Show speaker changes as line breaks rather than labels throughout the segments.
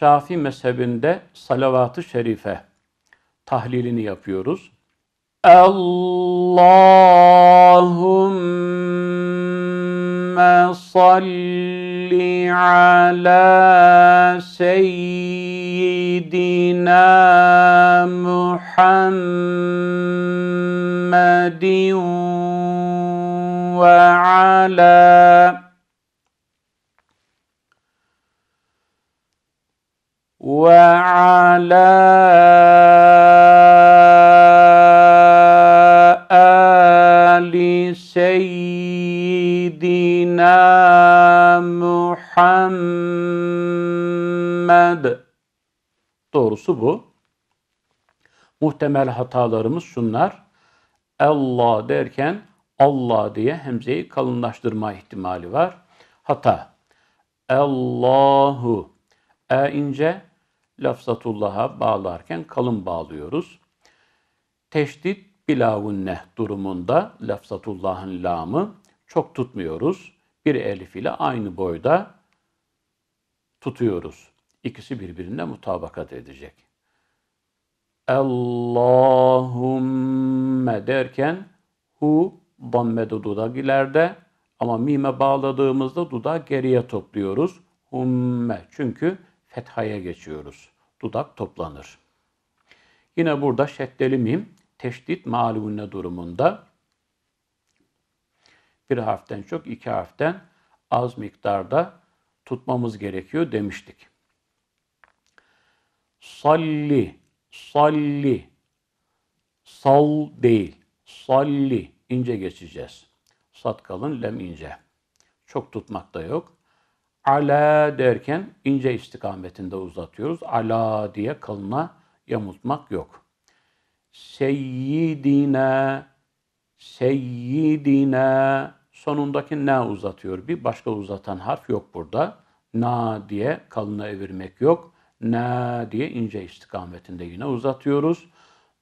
Şafi mezhebinde salavat-ı şerife tahlilini yapıyoruz. Allahümme
salli ala seyyidina Muhammedin ve ala وعلى آل سيدنا Muhammed
Doğrusu bu. Muhtemel hatalarımız şunlar. Allah derken Allah diye hemzeyi kalınlaştırma ihtimali var. Hata. Allahu. E ince lafzatullah'a bağlarken kalın bağlıyoruz. Teşdit bilavunne durumunda lafzatullah'ın lamı çok tutmuyoruz. Bir elif ile aynı boyda tutuyoruz. İkisi birbirine mutabakat edecek. Allahümme derken hu damme dudak ileride ama mime bağladığımızda dudağı geriye topluyoruz. Humme çünkü fethaya geçiyoruz. Dudak toplanır. Yine burada şeddeli mim teşdit malumune durumunda bir harften çok iki harften az miktarda tutmamız gerekiyor demiştik. Salli, salli, sal değil, salli ince geçeceğiz. Sat kalın, lem ince. Çok tutmak da yok. Ala derken ince istikametinde uzatıyoruz. Ala diye kalına yamultmak yok. Seyyidine, seyyidine sonundaki ne uzatıyor. Bir başka uzatan harf yok burada. Na diye kalına evirmek yok. Na diye ince istikametinde yine uzatıyoruz.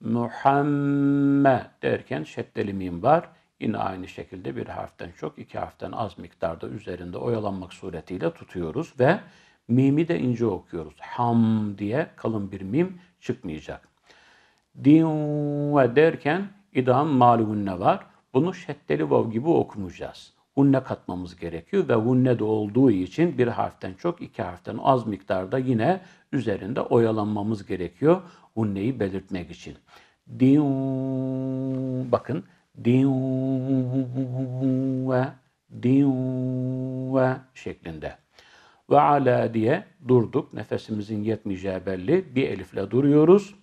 Muhammed derken şeddeli mim var. Yine aynı şekilde bir harften çok, iki harften az miktarda üzerinde oyalanmak suretiyle tutuyoruz ve mimi de ince okuyoruz. Ham diye kalın bir mim çıkmayacak. Din ve derken idam malunne var. Bunu şeddeli vav gibi okumayacağız. Hunne katmamız gerekiyor ve hunne de olduğu için bir harften çok, iki harften az miktarda yine üzerinde oyalanmamız gerekiyor. Hunneyi belirtmek için. Din bakın Dinve, dinve şeklinde. Ve ala diye durduk. Nefesimizin yetmeyeceği belli. Bir elifle duruyoruz.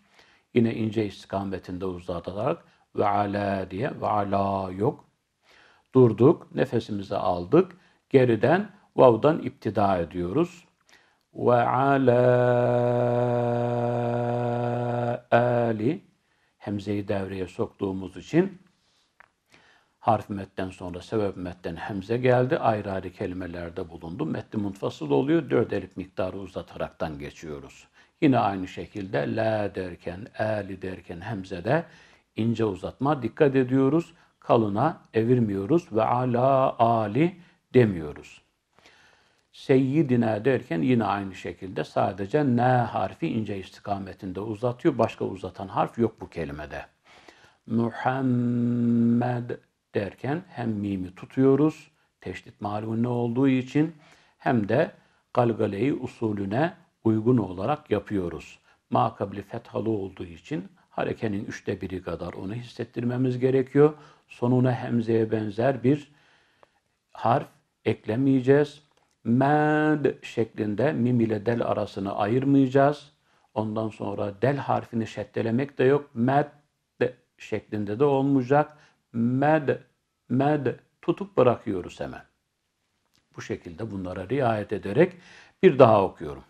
Yine ince istikametinde uzatarak ve ala diye ve ala yok. Durduk. Nefesimizi aldık. Geriden vavdan iptida ediyoruz. Ve ala ali hemzeyi devreye soktuğumuz için harf metten sonra sebep metten hemze geldi. Ayrı ayrı kelimelerde bulundu. Metni munfasıl oluyor. Dört elif miktarı uzataraktan geçiyoruz. Yine aynı şekilde la derken, eli derken hemze de ince uzatma dikkat ediyoruz. Kalına evirmiyoruz ve ala ali demiyoruz. Seyyidina derken yine aynı şekilde sadece ne harfi ince istikametinde uzatıyor. Başka uzatan harf yok bu kelimede. Muhammed derken hem mimi tutuyoruz teşdit malumune olduğu için hem de galgaleyi usulüne uygun olarak yapıyoruz. Makabli fethalı olduğu için harekenin üçte biri kadar onu hissettirmemiz gerekiyor. Sonuna hemzeye benzer bir harf eklemeyeceğiz. Med şeklinde mim ile del arasını ayırmayacağız. Ondan sonra del harfini şeddelemek de yok. Med şeklinde de olmayacak. Med med tutup bırakıyoruz hemen. Bu şekilde bunlara riayet ederek bir daha okuyorum.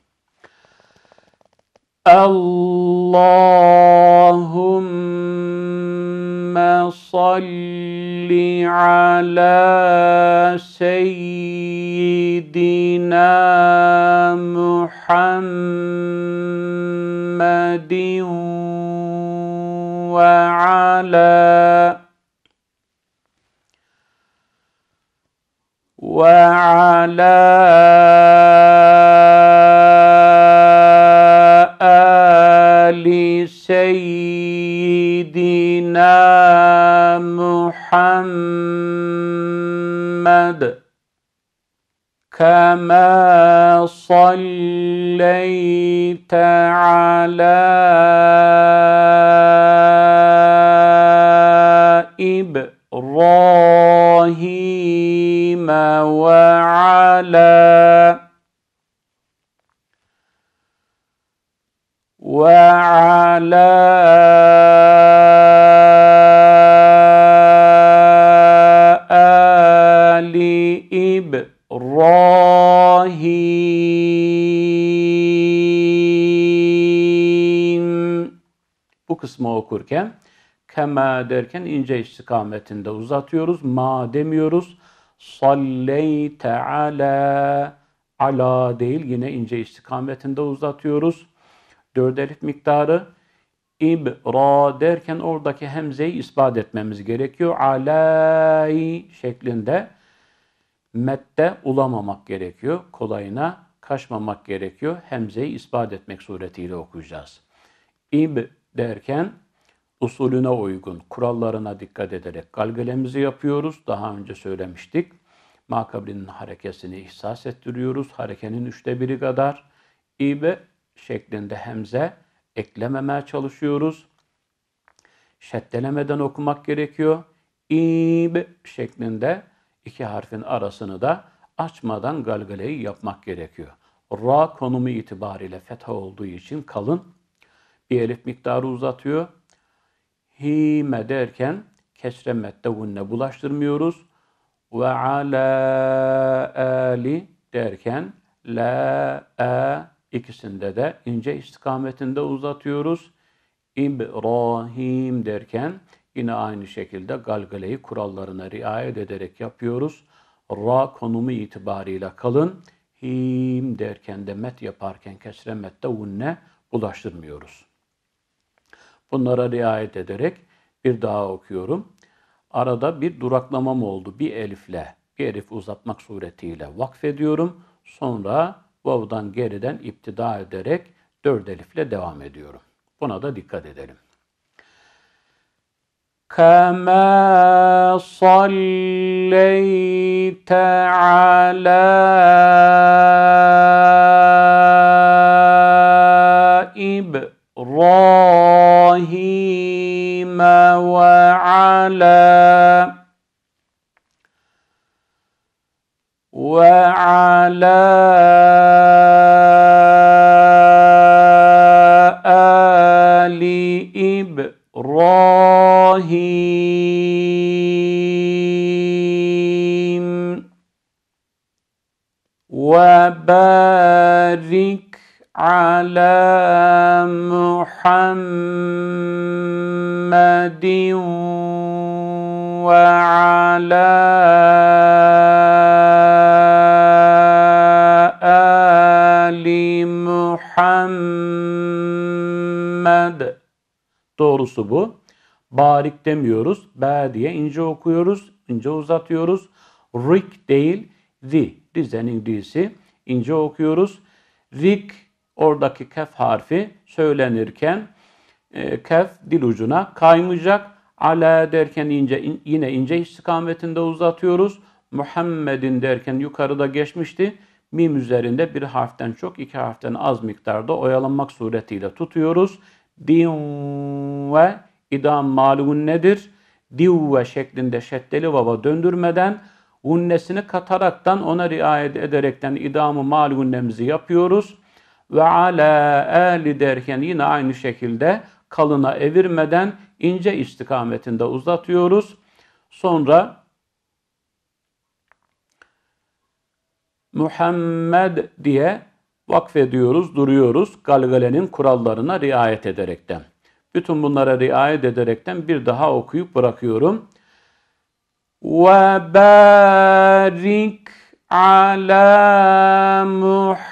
Allahümme
salli ala seyyidina Muhammedin ve ala وعلى آل سيدنا محمد كما صليت على إبراهيم وعلا وعلى آل إبراهيم
Bu kısmı okurken kema derken ince istikametinde uzatıyoruz. Ma demiyoruz salleyte ala ala değil yine ince istikametinde uzatıyoruz. Dört elif miktarı İbra derken oradaki hemzeyi ispat etmemiz gerekiyor. Alay şeklinde mette ulamamak gerekiyor. Kolayına kaçmamak gerekiyor. Hemzeyi ispat etmek suretiyle okuyacağız. İb derken usulüne uygun, kurallarına dikkat ederek galgelemizi yapıyoruz. Daha önce söylemiştik. Makabrinin harekesini ihsas ettiriyoruz. Harekenin üçte biri kadar ibe şeklinde hemze eklememeye çalışıyoruz. Şeddelemeden okumak gerekiyor. İb şeklinde iki harfin arasını da açmadan galgaleyi yapmak gerekiyor. Ra konumu itibariyle fetha olduğu için kalın. Bir elif miktarı uzatıyor hime derken kesre meddevunne bulaştırmıyoruz. Ve ala ali derken la a e ikisinde de ince istikametinde uzatıyoruz. İbrahim derken yine aynı şekilde galgaleyi kurallarına riayet ederek yapıyoruz. Ra konumu itibariyle kalın. Him derken de met yaparken kesre mette unne bulaştırmıyoruz. Bunlara riayet ederek bir daha okuyorum. Arada bir duraklamam oldu bir elifle, bir elif uzatmak suretiyle vakfediyorum. Sonra vav'dan geriden iptida ederek dört elifle devam ediyorum. Buna da dikkat edelim. كما صليت
على وعلى وعلى آل إبراهيم وبارك على محمد وعلى آل
Muhammed. Doğrusu bu. Barik demiyoruz. Be diye ince okuyoruz. ince uzatıyoruz. Rik değil. Ri. Rize'nin ri'si. ince okuyoruz. Rik oradaki kef harfi söylenirken e, kef dil ucuna kaymayacak Ala derken ince, yine ince istikametinde uzatıyoruz. Muhammedin derken yukarıda geçmişti. Mim üzerinde bir harften çok iki harften az miktarda oyalanmak suretiyle tutuyoruz. Din ve idam malumun nedir? ve şeklinde şeddeli vava döndürmeden unnesini kataraktan ona riayet ederekten idamı mal yapıyoruz. Ve ala ehli derken yine aynı şekilde kalına evirmeden ince istikametinde uzatıyoruz. Sonra Muhammed diye vakfediyoruz, duruyoruz galgalenin kurallarına riayet ederekten. Bütün bunlara riayet ederekten bir daha okuyup bırakıyorum. Ve barik
ala Muhammedin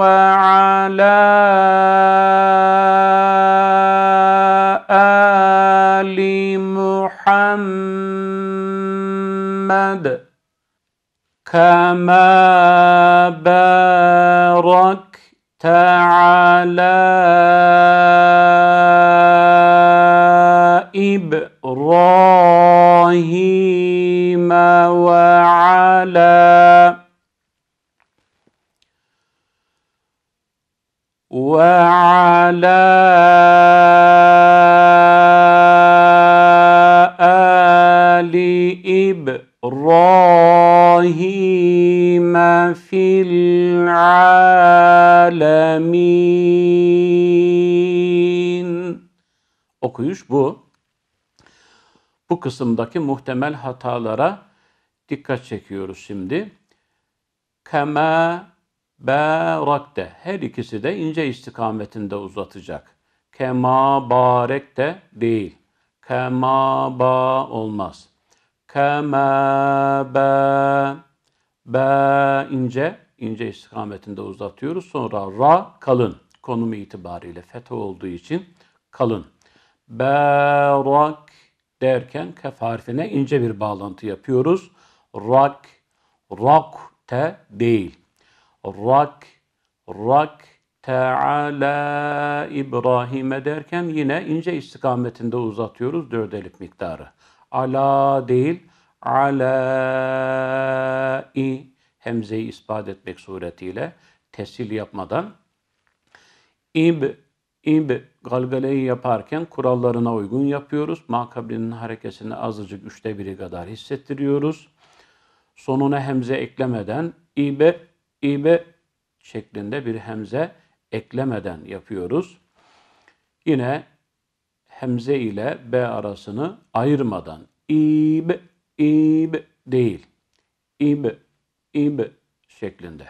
وعلى آل محمد كما باركت وعلى آل إبراهيم في العالمين
Okuyuş bu. Bu kısımdaki muhtemel hatalara dikkat çekiyoruz şimdi. Kema barakte. Her ikisi de ince istikametinde uzatacak. Kema barek de değil. Kema ba olmaz. Kema ba ba ince ince istikametinde uzatıyoruz. Sonra ra kalın. Konumu itibariyle fethe olduğu için kalın. Barak derken kef harfine ince bir bağlantı yapıyoruz. Rak, rak te değil rak rak teala İbrahim'e derken yine ince istikametinde uzatıyoruz dört elif miktarı. Ala değil ala i hemzeyi ispat etmek suretiyle tesil yapmadan ib ib galgaleyi yaparken kurallarına uygun yapıyoruz. Makabrinin harekesini azıcık üçte biri kadar hissettiriyoruz. Sonuna hemze eklemeden ibe İbe şeklinde bir hemze eklemeden yapıyoruz. Yine hemze ile B arasını ayırmadan İb, İb değil. İb, İb şeklinde.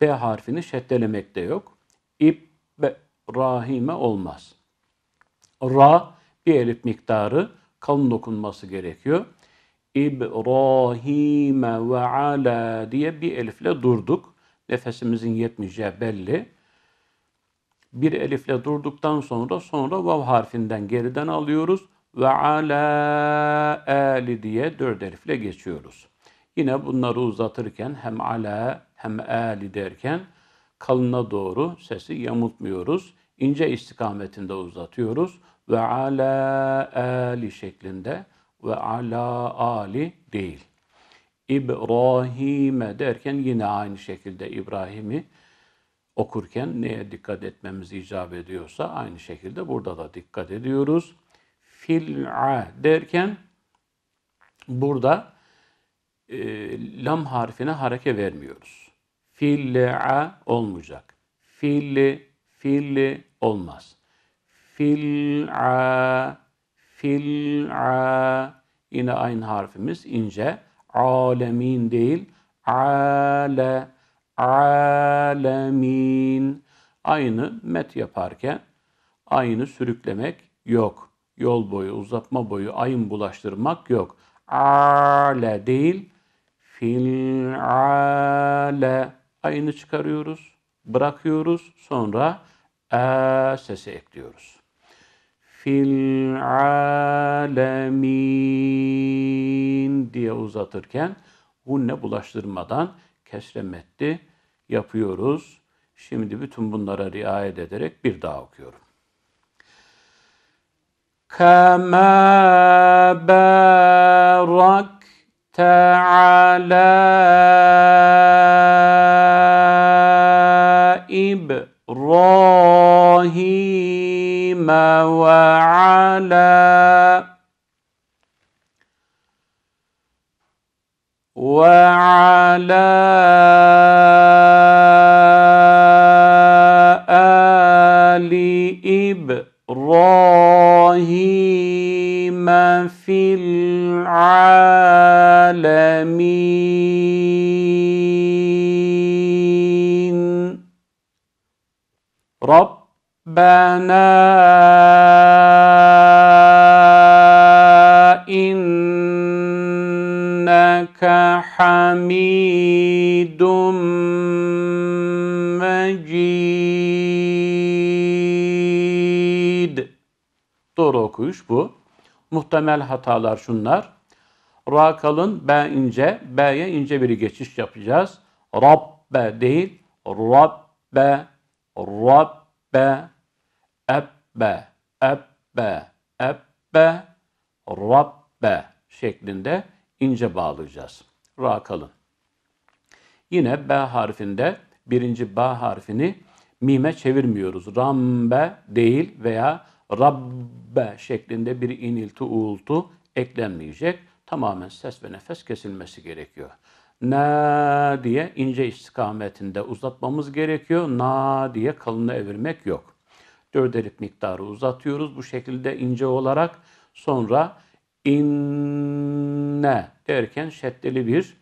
B harfini de yok. İb, ve rahime olmaz. Ra bir elif miktarı kalın dokunması gerekiyor. İbrahim'e ve ala diye bir elifle durduk. Nefesimizin yetmeyeceği belli. Bir elifle durduktan sonra sonra vav harfinden geriden alıyoruz. Ve ala ali diye dört elifle geçiyoruz. Yine bunları uzatırken hem ala hem ali derken kalına doğru sesi yamultmuyoruz. İnce istikametinde uzatıyoruz. Ve ala ali şeklinde ve ala ali değil. İbrahim'e derken yine aynı şekilde İbrahim'i okurken neye dikkat etmemiz icap ediyorsa aynı şekilde burada da dikkat ediyoruz. Fil'a derken burada e, lam harfine hareke vermiyoruz. Fil'a olmayacak. Fil, fil olmaz. Fil'a Fil fil'a yine aynı harfimiz ince alemin değil ale alemin aynı met yaparken aynı sürüklemek yok. Yol boyu, uzatma boyu, ayın bulaştırmak yok. Ale değil, fil ale. aynı çıkarıyoruz, bırakıyoruz, sonra e sesi ekliyoruz fil alemin diye uzatırken hunne bulaştırmadan kesre yapıyoruz. Şimdi bütün bunlara riayet ederek bir daha okuyorum. Kama
barakte ala İbrahim وعلا وعلى آل إبراهيم في العالمين رب Rabbena inneke hamidum mecid.
Doğru okuyuş bu. Muhtemel hatalar şunlar. Ra kalın, be ince, be'ye ince bir geçiş yapacağız. Rabbe değil, Rabbe, Rabbe, ebbe, ebbe, ebbe, rabbe şeklinde ince bağlayacağız. Ra kalın. Yine B harfinde birinci B harfini mime çevirmiyoruz. Rambe değil veya rabbe şeklinde bir inilti uğultu eklenmeyecek. Tamamen ses ve nefes kesilmesi gerekiyor. Na diye ince istikametinde uzatmamız gerekiyor. Na diye kalını evirmek yok dördelik miktarı uzatıyoruz. Bu şekilde ince olarak sonra inne derken şeddeli bir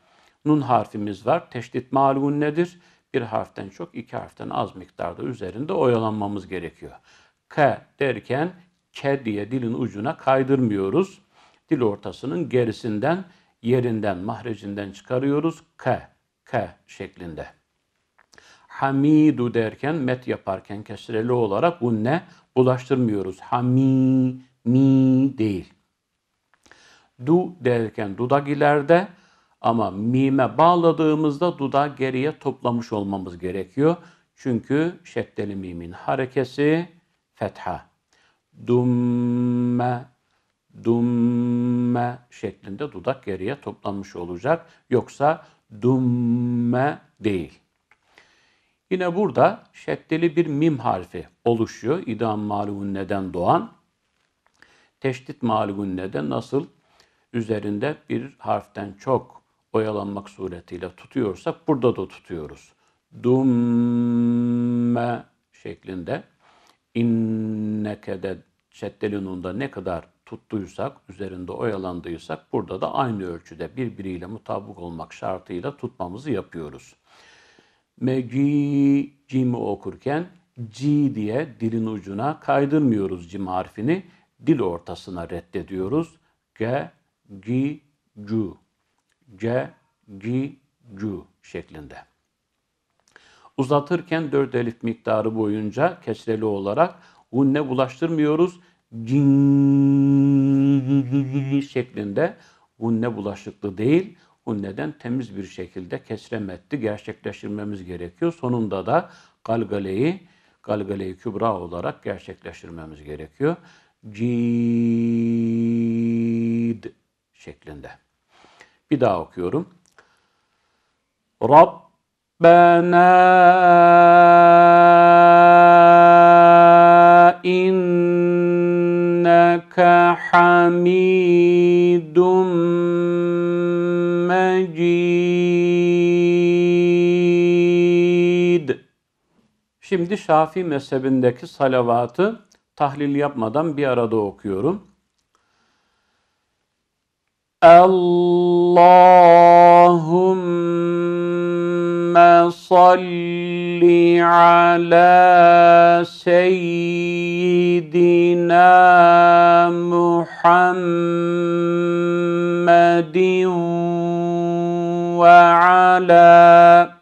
nun harfimiz var. Teşdit malun nedir? Bir harften çok, iki harften az miktarda üzerinde oyalanmamız gerekiyor. K derken k diye dilin ucuna kaydırmıyoruz. Dil ortasının gerisinden, yerinden, mahrecinden çıkarıyoruz. K, k şeklinde hamidu derken met yaparken kesreli olarak bu ne bulaştırmıyoruz. Hami mi değil. Du derken dudak ileride ama mime bağladığımızda dudağı geriye toplamış olmamız gerekiyor. Çünkü şeddeli mimin harekesi fetha. Dumme, dumme şeklinde dudak geriye toplanmış olacak. Yoksa dumme değil. Yine burada şeddeli bir mim harfi oluşuyor. İdam malumun neden doğan. Teşdit malumun neden nasıl üzerinde bir harften çok oyalanmak suretiyle tutuyorsak burada da tutuyoruz. Dumme şeklinde inneke de şeddeli nunda ne kadar tuttuysak, üzerinde oyalandıysak burada da aynı ölçüde birbiriyle mutabık olmak şartıyla tutmamızı yapıyoruz. Megi cimi okurken c diye dilin ucuna kaydırmıyoruz cim harfini. Dil ortasına reddediyoruz. G, g, C, g, C şeklinde. Uzatırken dört elif miktarı boyunca kesreli olarak unne bulaştırmıyoruz. Cin şeklinde unne bulaşıklı değil bu neden temiz bir şekilde kesremetti gerçekleştirmemiz gerekiyor. Sonunda da Galgale'yi Galgale-i Kübra olarak gerçekleştirmemiz gerekiyor. Cid şeklinde. Bir daha okuyorum. Rabbena
inneke hamidun
Mecid. Şimdi Şafii mezhebindeki salavatı tahlil yapmadan bir arada okuyorum. Allahümme
salli ala seyyidina Muhammedin وعلا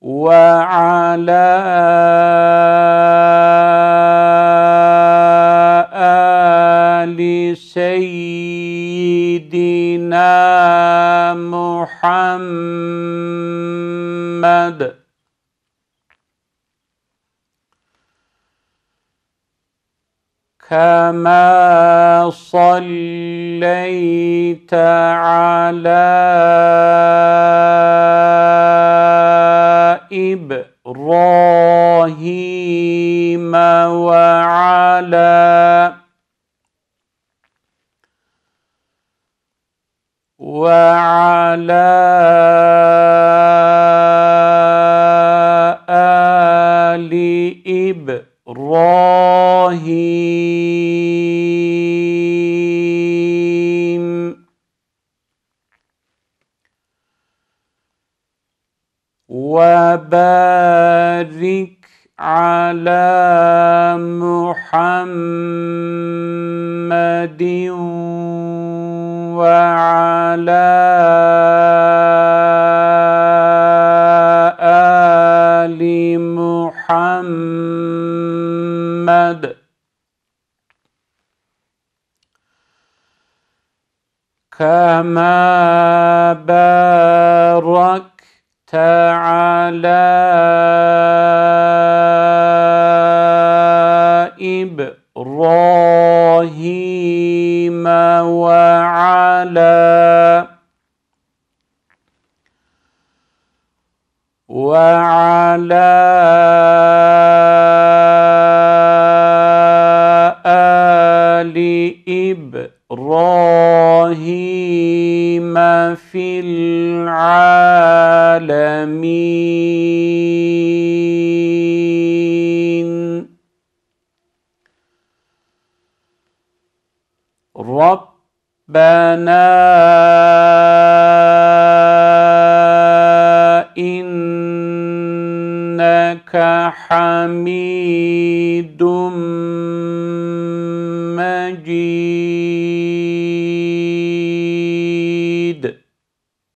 وعلى آل سيدنا محمد كما صليت على إبراهيم وعلى آل محمد كما باركت على تعالى وعلى آل إبراهيم في العالمين